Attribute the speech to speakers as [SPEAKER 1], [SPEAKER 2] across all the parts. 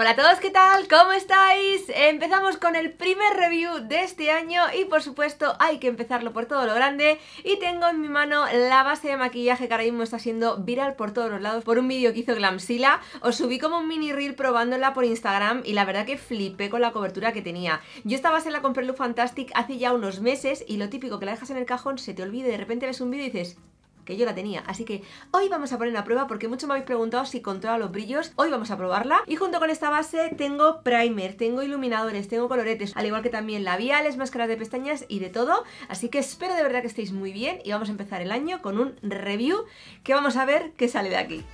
[SPEAKER 1] Hola a todos, ¿qué tal? ¿Cómo estáis? Empezamos con el primer review de este año y por supuesto hay que empezarlo por todo lo grande y tengo en mi mano la base de maquillaje que ahora mismo está siendo viral por todos los lados por un vídeo que hizo Glamsila. Os subí como un mini reel probándola por Instagram y la verdad que flipé con la cobertura que tenía. Yo esta base la compré en Fantastic hace ya unos meses y lo típico que la dejas en el cajón se te olvida de repente ves un vídeo y dices yo la tenía. Así que hoy vamos a poner a prueba porque muchos me habéis preguntado si controla los brillos. Hoy vamos a probarla. Y junto con esta base tengo primer, tengo iluminadores, tengo coloretes, al igual que también labiales, máscaras de pestañas y de todo. Así que espero de verdad que estéis muy bien y vamos a empezar el año con un review que vamos a ver qué sale de aquí.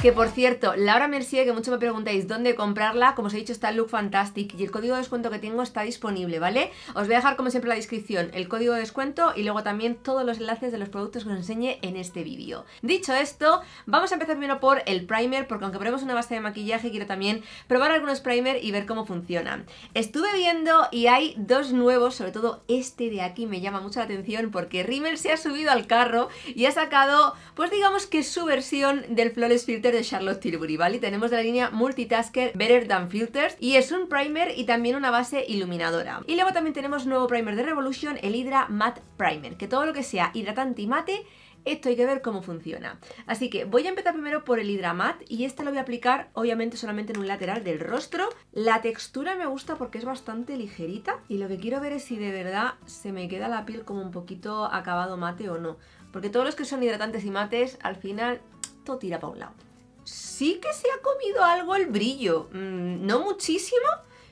[SPEAKER 1] Que por cierto, Laura Mercier, que mucho me preguntáis dónde comprarla, como os he dicho, está en Look Fantastic y el código de descuento que tengo está disponible, ¿vale? Os voy a dejar como siempre la descripción, el código de descuento y luego también todos los enlaces de los productos que os enseñe en este vídeo. Dicho esto, vamos a empezar primero por el primer, porque aunque ponemos una base de maquillaje, quiero también probar algunos primer y ver cómo funcionan. Estuve viendo y hay dos nuevos, sobre todo este de aquí me llama mucho la atención porque Rimmel se ha subido al carro y ha sacado, pues digamos que su versión del flores Filter de Charlotte Tilbury, ¿vale? Y tenemos de la línea Multitasker Better Than Filters y es un primer y también una base iluminadora. Y luego también tenemos nuevo primer de Revolution, el Hydra Matte Primer, que todo lo que sea hidratante y mate esto hay que ver cómo funciona. Así que voy a empezar primero por el Hydra Matte y este lo voy a aplicar obviamente solamente en un lateral del rostro. La textura me gusta porque es bastante ligerita y lo que quiero ver es si de verdad se me queda la piel como un poquito acabado mate o no. Porque todos los que son hidratantes y mates al final todo tira para un lado sí que se ha comido algo el brillo. Mm, no muchísimo,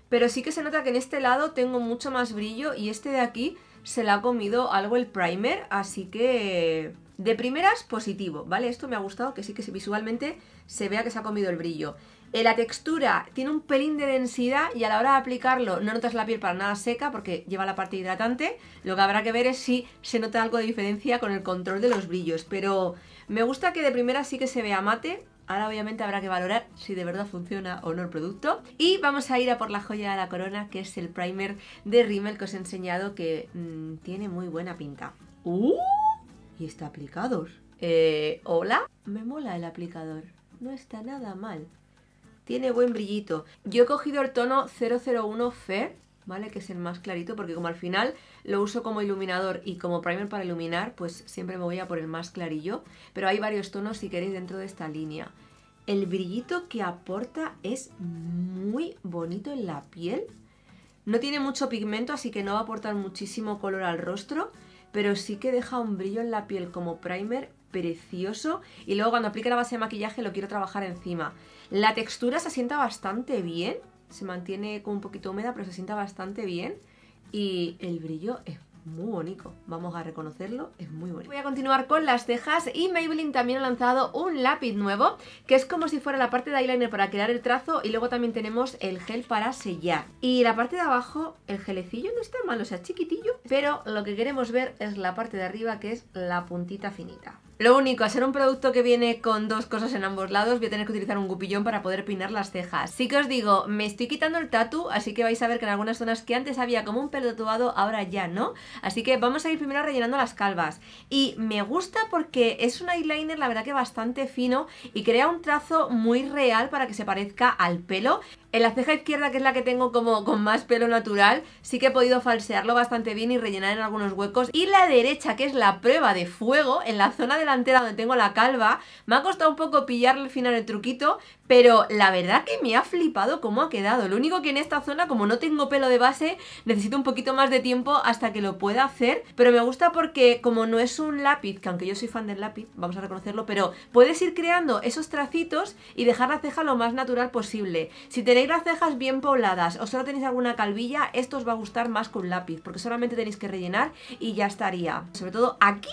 [SPEAKER 1] pero sí que se nota que en este lado tengo mucho más brillo y este de aquí se le ha comido algo el primer, así que... De primeras, positivo, ¿vale? Esto me ha gustado, que sí que visualmente se vea que se ha comido el brillo. Eh, la textura tiene un pelín de densidad y a la hora de aplicarlo no notas la piel para nada seca porque lleva la parte hidratante. Lo que habrá que ver es si se nota algo de diferencia con el control de los brillos, pero me gusta que de primera sí que se vea mate, Ahora obviamente habrá que valorar si de verdad funciona o no el producto. Y vamos a ir a por la joya de la corona, que es el primer de Rimmel que os he enseñado, que mm, tiene muy buena pinta. ¡Uh! Y está aplicado. Eh, ¿Hola? Me mola el aplicador. No está nada mal. Tiene buen brillito. Yo he cogido el tono 001 Fe, ¿vale? Que es el más clarito, porque como al final lo uso como iluminador y como primer para iluminar, pues siempre me voy a por el más clarillo, pero hay varios tonos si queréis dentro de esta línea. El brillito que aporta es muy bonito en la piel. No tiene mucho pigmento, así que no va a aportar muchísimo color al rostro, pero sí que deja un brillo en la piel como primer precioso. Y luego cuando aplique la base de maquillaje lo quiero trabajar encima. La textura se asienta bastante bien, se mantiene como un poquito húmeda, pero se sienta bastante bien y el brillo es muy bonito, vamos a reconocerlo, es muy bonito. Voy a continuar con las cejas y Maybelline también ha lanzado un lápiz nuevo que es como si fuera la parte de eyeliner para crear el trazo y luego también tenemos el gel para sellar. Y la parte de abajo, el gelecillo no está mal, o sea, chiquitillo, pero lo que queremos ver es la parte de arriba que es la puntita finita. Lo único, a ser un producto que viene con dos cosas en ambos lados, voy a tener que utilizar un gupillón para poder pinar las cejas. Sí que os digo, me estoy quitando el tatu, así que vais a ver que en algunas zonas que antes había como un pelo tatuado, ahora ya no. Así que vamos a ir primero rellenando las calvas. Y me gusta porque es un eyeliner la verdad que bastante fino y crea un trazo muy real para que se parezca al pelo. En la ceja izquierda, que es la que tengo como con más pelo natural, sí que he podido falsearlo bastante bien y rellenar en algunos huecos. Y la derecha, que es la prueba de fuego, en la zona delantera donde tengo la calva, me ha costado un poco pillarle al final el truquito, pero la verdad que me ha flipado cómo ha quedado. Lo único que en esta zona, como no tengo pelo de base, necesito un poquito más de tiempo hasta que lo pueda hacer, pero me gusta porque como no es un lápiz, que aunque yo soy fan del lápiz, vamos a reconocerlo, pero puedes ir creando esos tracitos y dejar la ceja lo más natural posible. Si te tenéis las cejas bien pobladas o solo tenéis alguna calvilla, esto os va a gustar más con lápiz, porque solamente tenéis que rellenar y ya estaría. Sobre todo aquí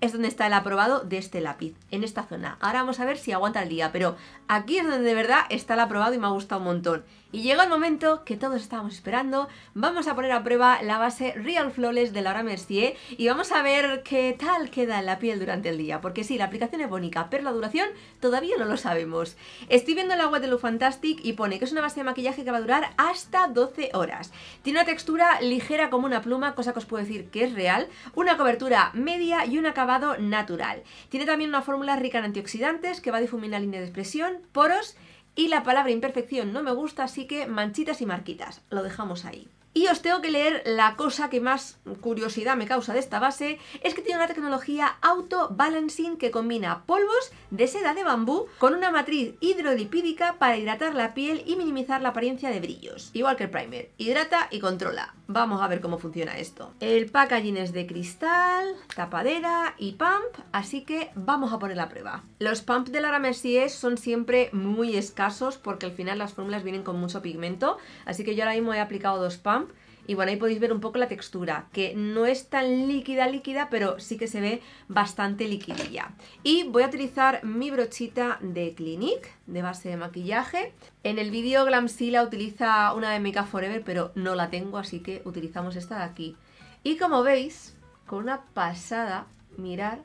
[SPEAKER 1] es donde está el aprobado de este lápiz, en esta zona. Ahora vamos a ver si aguanta el día, pero aquí es donde de verdad está el aprobado y me ha gustado un montón. Y llegó el momento que todos estábamos esperando. Vamos a poner a prueba la base Real Flawless de Laura Mercier y vamos a ver qué tal queda en la piel durante el día. Porque sí, la aplicación es bonita, pero la duración todavía no lo sabemos. Estoy viendo el agua de Lo Fantastic y pone que es una base de maquillaje que va a durar hasta 12 horas. Tiene una textura ligera como una pluma, cosa que os puedo decir que es real, una cobertura media y un acabado natural. Tiene también una fórmula rica en antioxidantes que va a difuminar línea de expresión, poros y la palabra imperfección no me gusta, así que manchitas y marquitas. Lo dejamos ahí. Y os tengo que leer la cosa que más curiosidad me causa de esta base, es que tiene una tecnología auto-balancing que combina polvos de seda de bambú con una matriz hidrolipídica para hidratar la piel y minimizar la apariencia de brillos. Igual que el primer, hidrata y controla. Vamos a ver cómo funciona esto. El packaging es de cristal, tapadera y pump, así que vamos a poner la prueba. Los pumps de Laura Mercier son siempre muy escasos porque al final las fórmulas vienen con mucho pigmento, así que yo ahora mismo he aplicado dos pumps y bueno, ahí podéis ver un poco la textura, que no es tan líquida líquida, pero sí que se ve bastante liquidilla. Y voy a utilizar mi brochita de Clinique, de base de maquillaje. En el vídeo Glamsila utiliza una de Make Forever, pero no la tengo, así que utilizamos esta de aquí. Y como veis, con una pasada, mirar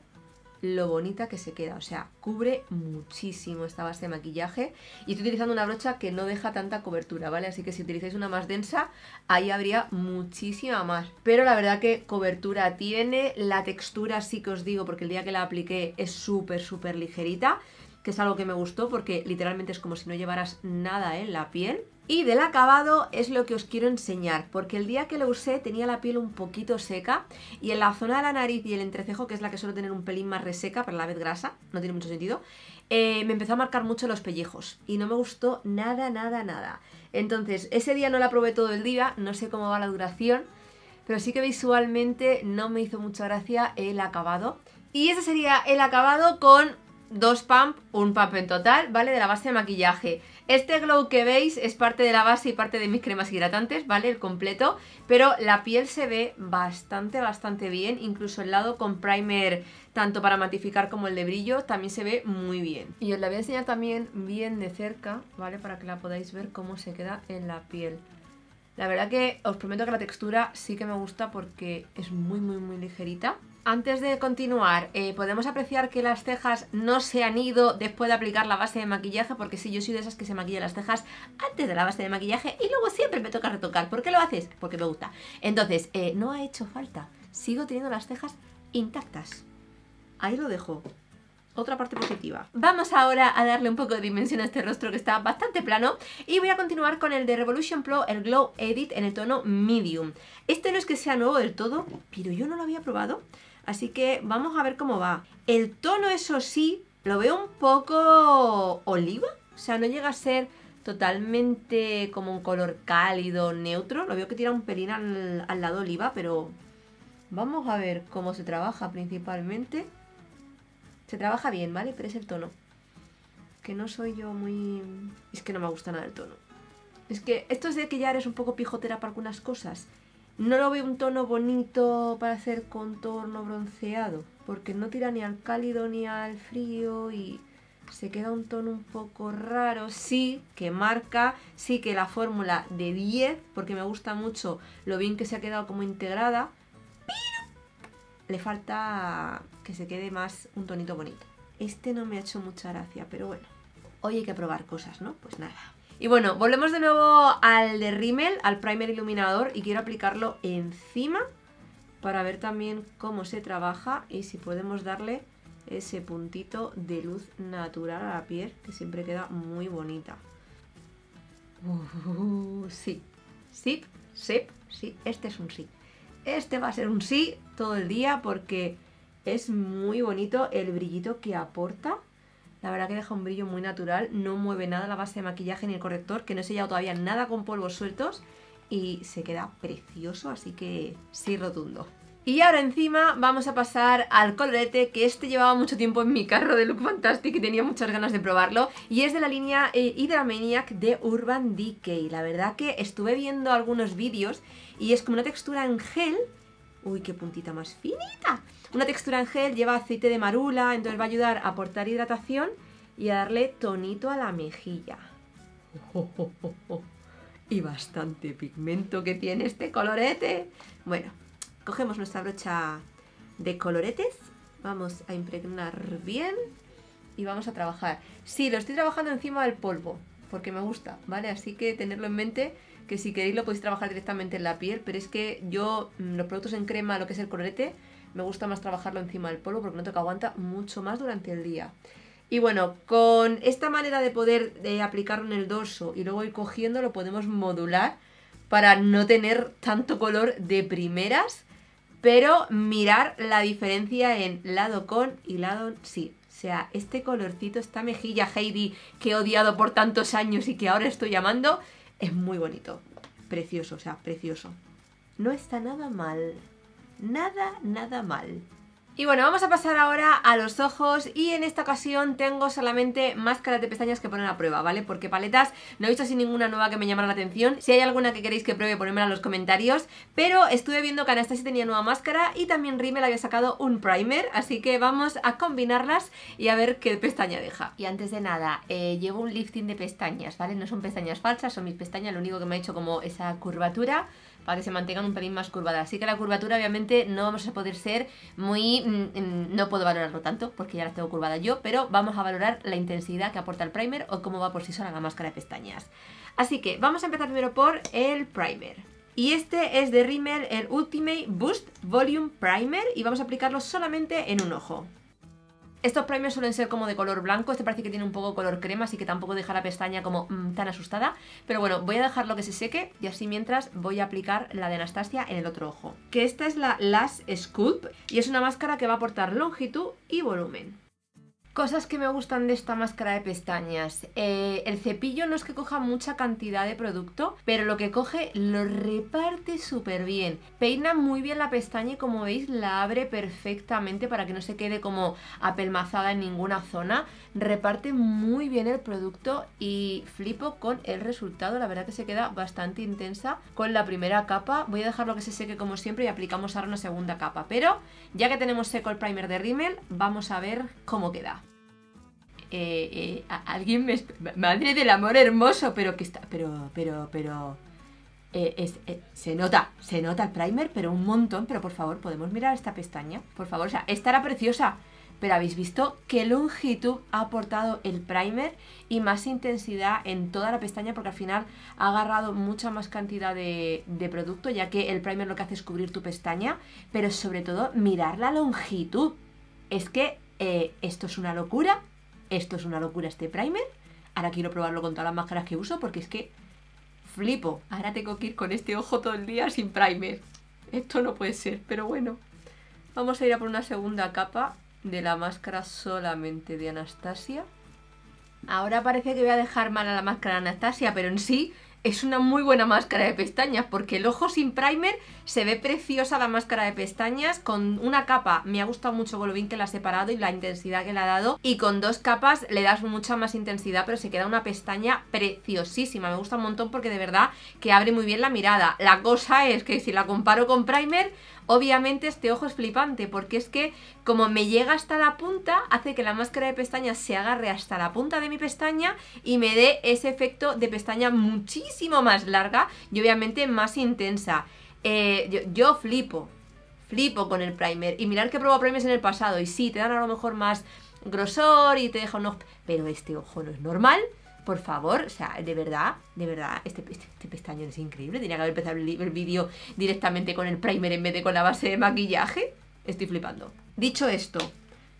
[SPEAKER 1] lo bonita que se queda. O sea, cubre muchísimo esta base de maquillaje. Y estoy utilizando una brocha que no deja tanta cobertura, ¿vale? Así que si utilizáis una más densa, ahí habría muchísima más. Pero la verdad que cobertura tiene, la textura sí que os digo, porque el día que la apliqué es súper, súper ligerita, que es algo que me gustó porque literalmente es como si no llevaras nada en la piel. Y del acabado es lo que os quiero enseñar, porque el día que lo usé tenía la piel un poquito seca y en la zona de la nariz y el entrecejo, que es la que suelo tener un pelín más reseca, pero la vez grasa, no tiene mucho sentido, eh, me empezó a marcar mucho los pellejos y no me gustó nada, nada, nada. Entonces, ese día no la probé todo el día, no sé cómo va la duración, pero sí que visualmente no me hizo mucha gracia el acabado. Y ese sería el acabado con dos pump, un pump en total, ¿vale? De la base de maquillaje. Este glow que veis es parte de la base y parte de mis cremas hidratantes, ¿vale? El completo, pero la piel se ve bastante, bastante bien, incluso el lado con primer tanto para matificar como el de brillo, también se ve muy bien. Y os la voy a enseñar también bien de cerca, ¿vale? Para que la podáis ver cómo se queda en la piel. La verdad que os prometo que la textura sí que me gusta porque es muy, muy, muy ligerita. Antes de continuar, eh, podemos apreciar que las cejas no se han ido después de aplicar la base de maquillaje, porque sí, yo soy de esas que se maquilla las cejas antes de la base de maquillaje y luego siempre me toca retocar. ¿Por qué lo haces? Porque me gusta. Entonces, eh, no ha hecho falta. Sigo teniendo las cejas intactas. Ahí lo dejo otra parte positiva. Vamos ahora a darle un poco de dimensión a este rostro que está bastante plano y voy a continuar con el de Revolution Pro, el Glow Edit en el tono Medium. Este no es que sea nuevo del todo, pero yo no lo había probado. Así que vamos a ver cómo va. El tono, eso sí, lo veo un poco oliva. O sea, no llega a ser totalmente como un color cálido, neutro. Lo veo que tira un pelín al, lado oliva, pero vamos a ver cómo se trabaja principalmente. Se trabaja bien, ¿vale? Pero es el tono. Que no soy yo muy... Es que no me gusta nada el tono. Es que esto es de que ya eres un poco pijotera para algunas cosas no lo veo un tono bonito para hacer contorno bronceado, porque no tira ni al cálido ni al frío y se queda un tono un poco raro. Sí que marca, sí que la fórmula de 10, porque me gusta mucho lo bien que se ha quedado como integrada, pero le falta que se quede más un tonito bonito. Este no me ha hecho mucha gracia, pero bueno, hoy hay que probar cosas, ¿no? Pues nada. Y bueno, volvemos de nuevo al de Rimmel, al primer iluminador, y quiero aplicarlo encima para ver también cómo se trabaja y si podemos darle ese puntito de luz natural a la piel, que siempre queda muy bonita. Uh, sí, sí, sí, sí, este es un sí. Este va a ser un sí todo el día porque es muy bonito el brillito que aporta la verdad que deja un brillo muy natural, no mueve nada la base de maquillaje ni el corrector, que no se sellado todavía nada con polvos sueltos y se queda precioso, así que sí rotundo. Y ahora encima vamos a pasar al colorete que este llevaba mucho tiempo en mi carro de Look Fantastic y tenía muchas ganas de probarlo y es de la línea eh, Hydramaniac de Urban Decay. La verdad que estuve viendo algunos vídeos y es como una textura en gel Uy, qué puntita más finita. Una textura en gel, lleva aceite de marula, entonces va a ayudar a aportar hidratación y a darle tonito a la mejilla. y bastante pigmento que tiene este colorete. Bueno, cogemos nuestra brocha de coloretes, vamos a impregnar bien y vamos a trabajar. Sí, lo estoy trabajando encima del polvo, porque me gusta, ¿vale? Así que tenerlo en mente que si queréis lo podéis trabajar directamente en la piel, pero es que yo mm, los productos en crema, lo que es el colorete, me gusta más trabajarlo encima del polvo porque no que aguanta mucho más durante el día. Y bueno, con esta manera de poder de aplicarlo en el dorso y luego ir cogiendo, lo podemos modular para no tener tanto color de primeras, pero mirar la diferencia en lado con y lado sí. O sea, este colorcito, esta mejilla Heidi que he odiado por tantos años y que ahora estoy llamando, es muy bonito. Precioso, o sea, precioso. No está nada mal. Nada, nada mal. Y bueno, vamos a pasar ahora a los ojos y en esta ocasión tengo solamente máscaras de pestañas que poner a prueba, ¿vale? Porque paletas no he visto así ninguna nueva que me llamara la atención. Si hay alguna que queréis que pruebe, ponedmela en los comentarios. Pero estuve viendo que Anastasia tenía nueva máscara y también Rimmel había sacado un primer, así que vamos a combinarlas y a ver qué pestaña deja. Y antes de nada, eh, llevo un lifting de pestañas, ¿vale? No son pestañas falsas, son mis pestañas, lo único que me ha hecho como esa curvatura para que se mantengan un pelín más curvadas. Así que la curvatura obviamente no vamos a poder ser muy... Mm, no puedo valorarlo tanto porque ya la tengo curvada yo, pero vamos a valorar la intensidad que aporta el primer o cómo va por sí sola la máscara de pestañas. Así que vamos a empezar primero por el primer. Y este es de Rimmel el Ultimate Boost Volume Primer y vamos a aplicarlo solamente en un ojo. Estos premios suelen ser como de color blanco, este parece que tiene un poco color crema, así que tampoco deja la pestaña como mm, tan asustada. Pero bueno, voy a dejarlo que se seque y así mientras voy a aplicar la de Anastasia en el otro ojo. Que esta es la Last Scoop y es una máscara que va a aportar longitud y volumen. Cosas que me gustan de esta máscara de pestañas. Eh, el cepillo no es que coja mucha cantidad de producto, pero lo que coge lo reparte súper bien. Peina muy bien la pestaña y como veis la abre perfectamente para que no se quede como apelmazada en ninguna zona. Reparte muy bien el producto y flipo con el resultado. La verdad que se queda bastante intensa con la primera capa. Voy a dejarlo que se seque como siempre y aplicamos ahora una segunda capa. Pero ya que tenemos seco el primer de Rimmel, vamos a ver cómo queda. Eh, eh, alguien me... Madre del amor hermoso, pero que está... Pero, pero, pero... Eh, se nota, se nota el primer, pero un montón. Pero por favor, podemos mirar esta pestaña. Por favor, o sea, esta era preciosa. Pero habéis visto qué longitud ha aportado el primer y más intensidad en toda la pestaña porque al final ha agarrado mucha más cantidad de, producto ya que el primer lo que hace es cubrir tu pestaña, pero sobre todo mirar la longitud. Es que esto es una locura esto es una locura este primer. Ahora quiero probarlo con todas las máscaras que uso porque es que flipo. Ahora tengo que ir con este ojo todo el día sin primer. Esto no puede ser, pero bueno. Vamos a ir a por una segunda capa de la máscara solamente de Anastasia. Ahora parece que voy a dejar mal a la máscara de Anastasia, pero en sí es una muy buena máscara de pestañas porque el ojo sin primer se ve preciosa la máscara de pestañas con una capa, me ha gustado mucho lo que la ha separado y la intensidad que le ha dado y con dos capas le das mucha más intensidad pero se queda una pestaña preciosísima, me gusta un montón porque de verdad que abre muy bien la mirada, la cosa es que si la comparo con primer Obviamente este ojo es flipante porque es que como me llega hasta la punta, hace que la máscara de pestañas se agarre hasta la punta de mi pestaña y me dé ese efecto de pestaña muchísimo más larga y obviamente más intensa. Eh, yo, flipo, flipo con el primer. Y mirar que he probado primers en el pasado y sí, te dan a lo mejor más grosor y te deja unos... Pero este ojo no es normal por favor, o sea, de verdad, de verdad, este, este, este pestañón es increíble. Tenía que haber empezado el, vídeo directamente con el primer en vez de con la base de maquillaje. Estoy flipando. Dicho esto,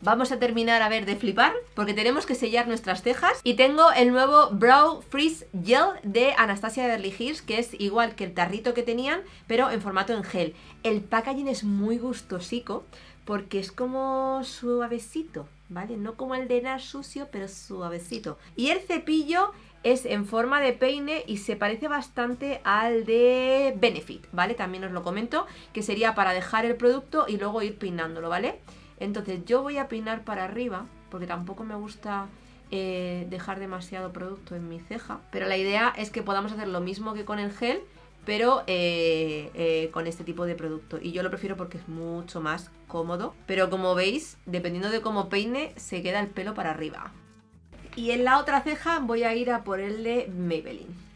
[SPEAKER 1] vamos a terminar a ver de flipar porque tenemos que sellar nuestras cejas y tengo el nuevo Brow Freeze Gel de Anastasia Beverly Hills que es igual que el tarrito que tenían pero en formato en gel. El packaging es muy gustosico porque es como suavecito, ¿vale? No como el de nar sucio, pero suavecito. Y el cepillo es en forma de peine y se parece bastante al de Benefit, ¿vale? También os lo comento, que sería para dejar el producto y luego ir peinándolo, ¿vale? Entonces yo voy a peinar para arriba, porque tampoco me gusta eh, dejar demasiado producto en mi ceja, pero la idea es que podamos hacer lo mismo que con el gel, pero eh, eh, con este tipo de producto. Y yo lo prefiero porque es mucho más cómodo. Pero como veis, dependiendo de cómo peine, se queda el pelo para arriba. Y en la otra ceja voy a ir a por el de Maybelline.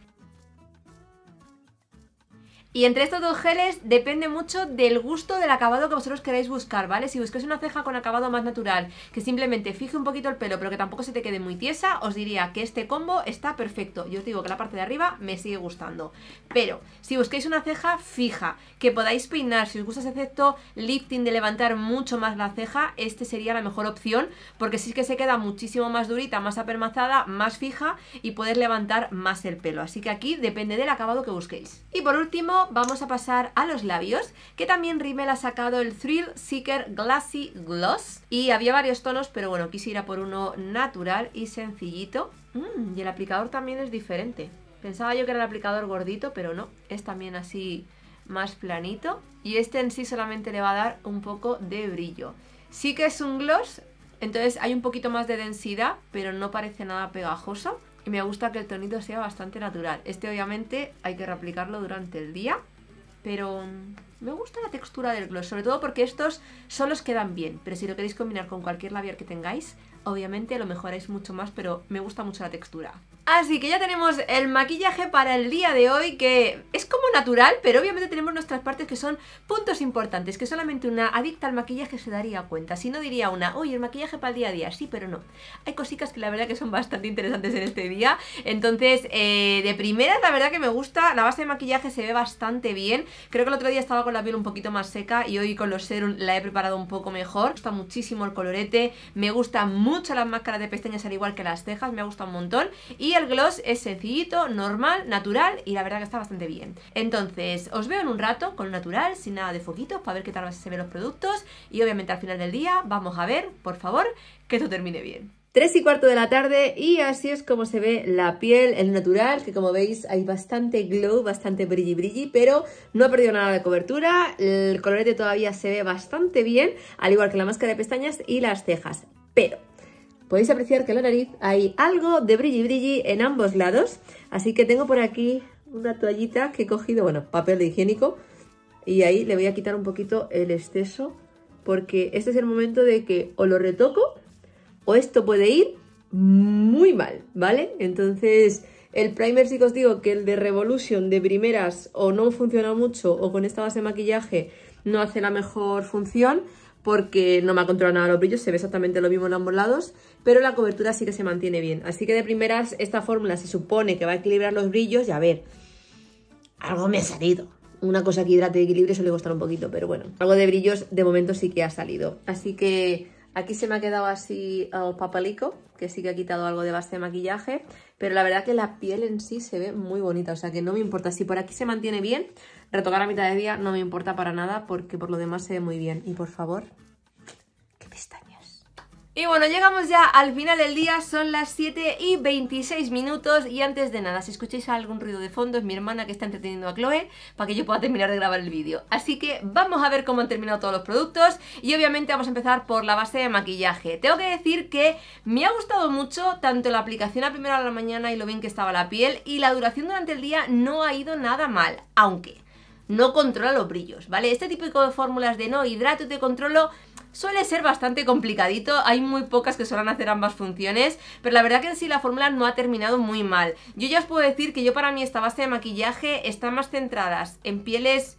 [SPEAKER 1] Y entre estos dos geles depende mucho del gusto del acabado que vosotros queráis buscar, ¿vale? Si buscáis una ceja con acabado más natural, que simplemente fije un poquito el pelo, pero que tampoco se te quede muy tiesa, os diría que este combo está perfecto. Yo os digo que la parte de arriba me sigue gustando. Pero si busquéis una ceja fija, que podáis peinar, si os gusta ese efecto lifting de levantar mucho más la ceja, este sería la mejor opción, porque sí que se queda muchísimo más durita, más apermazada, más fija y puedes levantar más el pelo. Así que aquí depende del acabado que busquéis. Y por último, vamos a pasar a los labios, que también Rimmel ha sacado el Thrill Seeker Glassy Gloss. Y había varios tonos, pero bueno, quise ir a por uno natural y sencillito. Mm, y el aplicador también es diferente. Pensaba yo que era el aplicador gordito, pero no, es también así más planito. Y este en sí solamente le va a dar un poco de brillo. Sí que es un gloss, entonces hay un poquito más de densidad, pero no parece nada pegajoso me gusta que el tonito sea bastante natural. Este obviamente hay que replicarlo durante el día, pero mm, me gusta la textura del gloss, sobre todo porque estos son los que dan bien, pero si lo queréis combinar con cualquier labial que tengáis, obviamente lo mejoráis mucho más, pero me gusta mucho la textura. Así que ya tenemos el maquillaje para el día de hoy que es como natural, pero obviamente tenemos nuestras partes que son puntos importantes, que solamente una adicta al maquillaje se daría cuenta. Si no diría una, uy el maquillaje para el día a día, sí, pero no. Hay cositas que la verdad que son bastante interesantes en este día. Entonces, eh, de primera, la verdad que me gusta, la base de maquillaje se ve bastante bien. Creo que el otro día estaba con la piel un poquito más seca y hoy con los serums la he preparado un poco mejor. Me gusta muchísimo el colorete, me gustan mucho las máscaras de pestañas al igual que las cejas, me gusta un montón. Y el gloss es sencillito, normal, natural y la verdad que está bastante bien. Entonces, os veo en un rato con lo natural, sin nada de foquitos, para ver qué tal se ven los productos y obviamente al final del día vamos a ver, por favor, que todo termine bien. 3 y cuarto de la tarde y así es como se ve la piel, el natural, que como veis hay bastante glow, bastante brilli brilli, pero no ha perdido nada de cobertura, el colorete todavía se ve bastante bien, al igual que la máscara de pestañas y las cejas, pero podéis apreciar que en la nariz hay algo de brilli brilli en ambos lados. Así que tengo por aquí una toallita que he cogido, bueno, papel de higiénico. Y ahí le voy a quitar un poquito el exceso porque este es el momento de que o lo retoco o esto puede ir muy mal, ¿vale? Entonces, el primer sí os digo que el de Revolution de primeras o no funciona mucho o con esta base de maquillaje no hace la mejor función porque no me ha controlado nada los brillos, se ve exactamente lo mismo en ambos lados, pero la cobertura sí que se mantiene bien. Así que de primeras esta fórmula se supone que va a equilibrar los brillos y a ver, algo me ha salido. Una cosa que hidrate y equilibre suele costar un poquito, pero bueno, algo de brillos de momento sí que ha salido. Así que Aquí se me ha quedado así el papalico, que sí que ha quitado algo de base de maquillaje, pero la verdad que la piel en sí se ve muy bonita, o sea que no me importa. Si por aquí se mantiene bien, retocar a mitad de día no me importa para nada porque por lo demás se ve muy bien. Y por favor, y bueno, llegamos ya al final del día, son las 7 y 26 minutos y antes de nada, si escucháis algún ruido de fondo es mi hermana que está entreteniendo a Chloe para que yo pueda terminar de grabar el vídeo. Así que vamos a ver cómo han terminado todos los productos y obviamente vamos a empezar por la base de maquillaje. Tengo que decir que me ha gustado mucho tanto la aplicación a primera hora de la mañana y lo bien que estaba la piel y la duración durante el día no ha ido nada mal, aunque no controla los brillos, ¿vale? Este tipo de fórmulas de no hidrato de controlo suele ser bastante complicadito, hay muy pocas que suelen hacer ambas funciones, pero la verdad que en sí la fórmula no ha terminado muy mal. Yo ya os puedo decir que yo para mí esta base de maquillaje está más centrada en pieles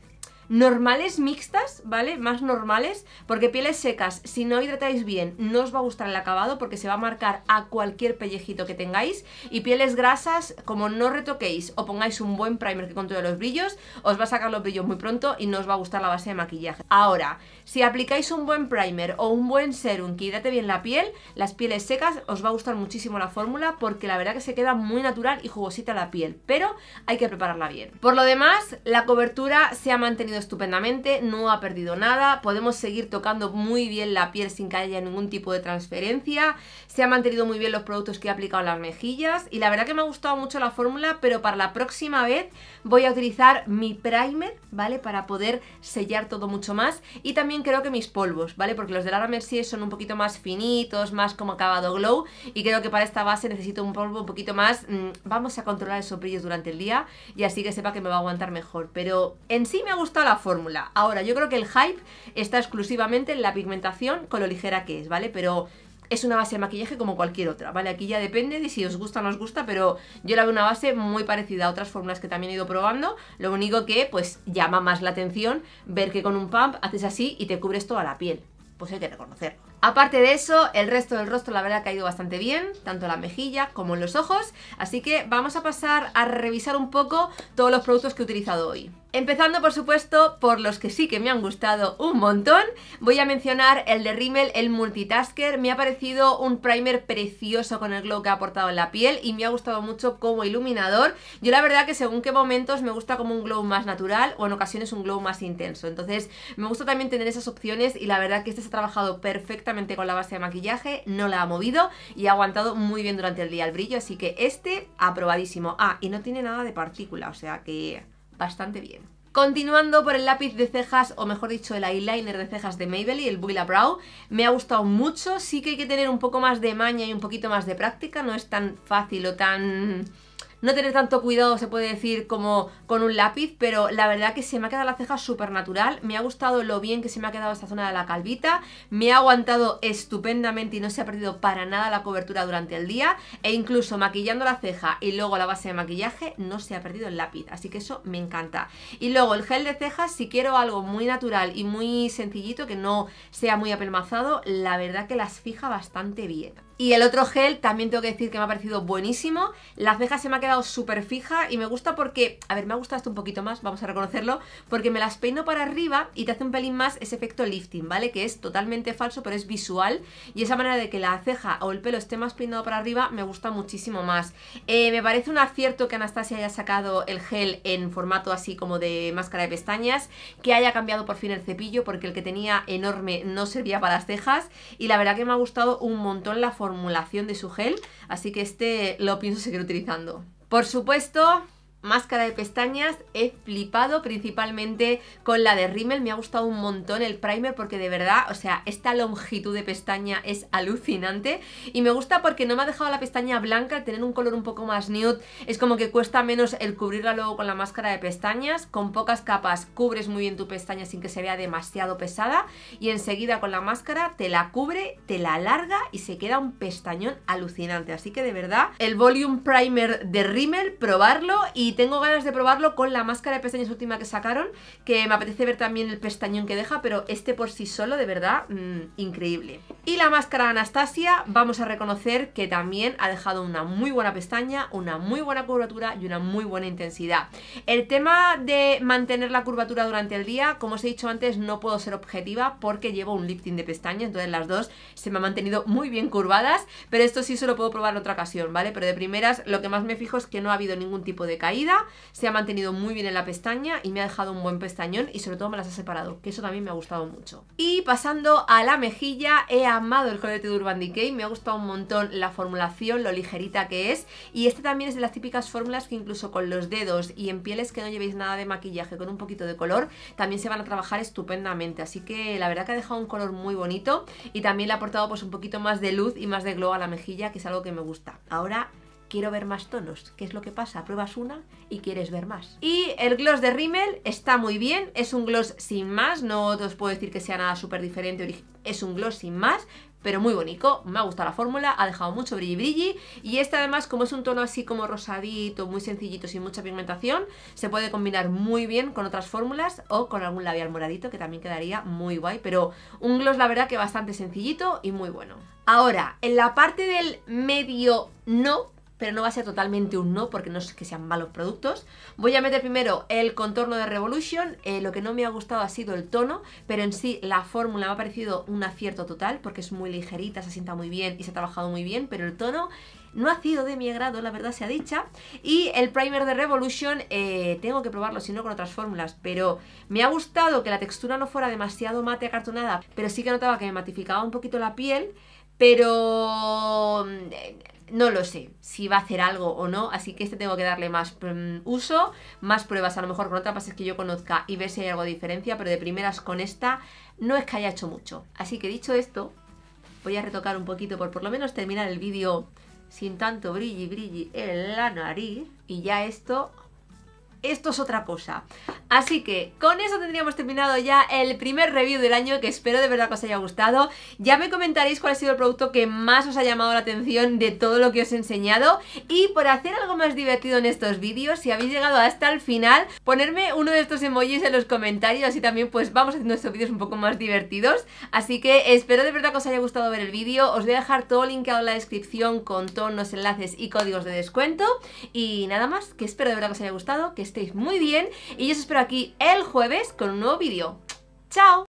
[SPEAKER 1] normales mixtas, ¿vale? Más normales, porque pieles secas, si no hidratáis bien, no os va a gustar el acabado porque se va a marcar a cualquier pellejito que tengáis. Y pieles grasas, como no retoquéis o pongáis un buen primer que controle los brillos, os va a sacar los brillos muy pronto y no os va a gustar la base de maquillaje. Ahora, si aplicáis un buen primer o un buen serum que hidrate bien la piel, las pieles secas os va a gustar muchísimo la fórmula porque la verdad que se queda muy natural y jugosita la piel, pero hay que prepararla bien. Por lo demás, la cobertura se ha mantenido estupendamente, no ha perdido nada, podemos seguir tocando muy bien la piel sin que haya ningún tipo de transferencia, se han mantenido muy bien los productos que he aplicado en las mejillas y la verdad que me ha gustado mucho la fórmula, pero para la próxima vez voy a utilizar mi primer, ¿vale? Para poder sellar todo mucho más y también creo que mis polvos, ¿vale? Porque los de Lara Mercier son un poquito más finitos, más como acabado glow y creo que para esta base necesito un polvo un poquito más, mm, vamos a controlar esos brillos durante el día y así que sepa que me va a aguantar mejor, pero en sí me ha gustado la fórmula. Ahora, yo creo que el hype está exclusivamente en la pigmentación con lo ligera que es, ¿vale? Pero es una base de maquillaje como cualquier otra, ¿vale? Aquí ya depende de si os gusta o no os gusta, pero yo la veo una base muy parecida a otras fórmulas que también he ido probando. Lo único que, pues, llama más la atención ver que con un pump haces así y te cubres toda la piel. Pues hay que reconocerlo. Aparte de eso, el resto del rostro la verdad ha caído bastante bien, tanto en la mejilla como en los ojos, así que vamos a pasar a revisar un poco todos los productos que he utilizado hoy. Empezando por supuesto por los que sí que me han gustado un montón, voy a mencionar el de Rimmel, el Multitasker, me ha parecido un primer precioso con el glow que ha aportado en la piel y me ha gustado mucho como iluminador, yo la verdad que según qué momentos me gusta como un glow más natural o en ocasiones un glow más intenso, entonces me gusta también tener esas opciones y la verdad que este se ha trabajado perfectamente con la base de maquillaje, no la ha movido y ha aguantado muy bien durante el día el brillo, así que este aprobadísimo. Ah, y no tiene nada de partícula, o sea que bastante bien. Continuando por el lápiz de cejas, o mejor dicho, el eyeliner de cejas de Maybelline, el Buila Brow, me ha gustado mucho, sí que hay que tener un poco más de maña y un poquito más de práctica, no es tan fácil o tan no tener tanto cuidado, se puede decir, como con un lápiz, pero la verdad que se me ha quedado la ceja súper natural, me ha gustado lo bien que se me ha quedado esta zona de la calvita, me ha aguantado estupendamente y no se ha perdido para nada la cobertura durante el día, e incluso maquillando la ceja y luego la base de maquillaje, no se ha perdido el lápiz, así que eso me encanta. Y luego el gel de cejas, si quiero algo muy natural y muy sencillito, que no sea muy apelmazado, la verdad que las fija bastante bien. Y el otro gel también tengo que decir que me ha parecido buenísimo. La ceja se me ha quedado súper fija y me gusta porque, a ver, me ha gustado esto un poquito más, vamos a reconocerlo, porque me las peino para arriba y te hace un pelín más ese efecto lifting, ¿vale? Que es totalmente falso, pero es visual. Y esa manera de que la ceja o el pelo esté más peinado para arriba me gusta muchísimo más. Eh, me parece un acierto que Anastasia haya sacado el gel en formato así como de máscara de pestañas, que haya cambiado por fin el cepillo porque el que tenía enorme no servía para las cejas. Y la verdad que me ha gustado un montón la forma formulación de su gel, así que este lo pienso seguir utilizando. Por supuesto, máscara de pestañas he flipado principalmente con la de Rimmel, me ha gustado un montón el primer porque de verdad, o sea, esta longitud de pestaña es alucinante y me gusta porque no me ha dejado la pestaña blanca, tener un color un poco más nude es como que cuesta menos el cubrirla luego con la máscara de pestañas, con pocas capas cubres muy bien tu pestaña sin que se vea demasiado pesada y enseguida con la máscara te la cubre, te la alarga y se queda un pestañón alucinante, así que de verdad el Volume Primer de Rimmel, probarlo y tengo ganas de probarlo con la máscara de pestañas última que sacaron, que me apetece ver también el pestañón que deja, pero este por sí solo, de verdad, mm, increíble. Y la máscara Anastasia, vamos a reconocer que también ha dejado una muy buena pestaña, una muy buena curvatura y una muy buena intensidad. El tema de mantener la curvatura durante el día, como os he dicho antes, no puedo ser objetiva porque llevo un lifting de pestañas, entonces las dos se me han mantenido muy bien curvadas, pero esto sí solo puedo probar en otra ocasión, ¿vale? Pero de primeras lo que más me fijo es que no ha habido ningún tipo de caída se ha mantenido muy bien en la pestaña y me ha dejado un buen pestañón y sobre todo me las ha separado, que eso también me ha gustado mucho. Y pasando a la mejilla, he amado el color de Urban Decay, me ha gustado un montón la formulación, lo ligerita que es y este también es de las típicas fórmulas que incluso con los dedos y en pieles que no llevéis nada de maquillaje con un poquito de color, también se van a trabajar estupendamente, así que la verdad que ha dejado un color muy bonito y también le ha aportado pues un poquito más de luz y más de glow a la mejilla, que es algo que me gusta. Ahora quiero ver más tonos. ¿Qué es lo que pasa? Pruebas una y quieres ver más. Y el gloss de Rimmel está muy bien, es un gloss sin más, no os puedo decir que sea nada súper diferente, es un gloss sin más, pero muy bonito, me ha gustado la fórmula, ha dejado mucho brilli brilli y este además como es un tono así como rosadito, muy sencillito, sin mucha pigmentación, se puede combinar muy bien con otras fórmulas o con algún labial moradito que también quedaría muy guay, pero un gloss la verdad que bastante sencillito y muy bueno. Ahora, en la parte del medio no, pero no va a ser totalmente un no porque no es que sean malos productos. Voy a meter primero el contorno de Revolution, eh, lo que no me ha gustado ha sido el tono, pero en sí la fórmula me ha parecido un acierto total porque es muy ligerita, se sienta muy bien y se ha trabajado muy bien, pero el tono no ha sido de mi agrado, la verdad sea dicha. Y el primer de Revolution, eh, tengo que probarlo, si no con otras fórmulas, pero me ha gustado que la textura no fuera demasiado mate acartonada, pero sí que notaba que me matificaba un poquito la piel, pero... Mm, no lo sé si va a hacer algo o no, así que este tengo que darle más mm, uso, más pruebas a lo mejor con otra pases que yo conozca y ver si hay algo de diferencia, pero de primeras con esta no es que haya hecho mucho. Así que dicho esto, voy a retocar un poquito por por lo menos terminar el vídeo sin tanto brilli brilli en la nariz y ya esto esto es otra cosa. Así que con eso tendríamos terminado ya el primer review del año que espero de verdad que os haya gustado. Ya me comentaréis cuál ha sido el producto que más os ha llamado la atención de todo lo que os he enseñado y por hacer algo más divertido en estos vídeos, si habéis llegado hasta el final, ponerme uno de estos emojis en los comentarios y también pues vamos haciendo estos vídeos un poco más divertidos. Así que espero de verdad que os haya gustado ver el vídeo. Os voy a dejar todo linkado en la descripción con todos los enlaces y códigos de descuento. Y nada más, que espero de verdad que os haya gustado, que estéis muy bien y yo os espero aquí el jueves con un nuevo vídeo. ¡Chao!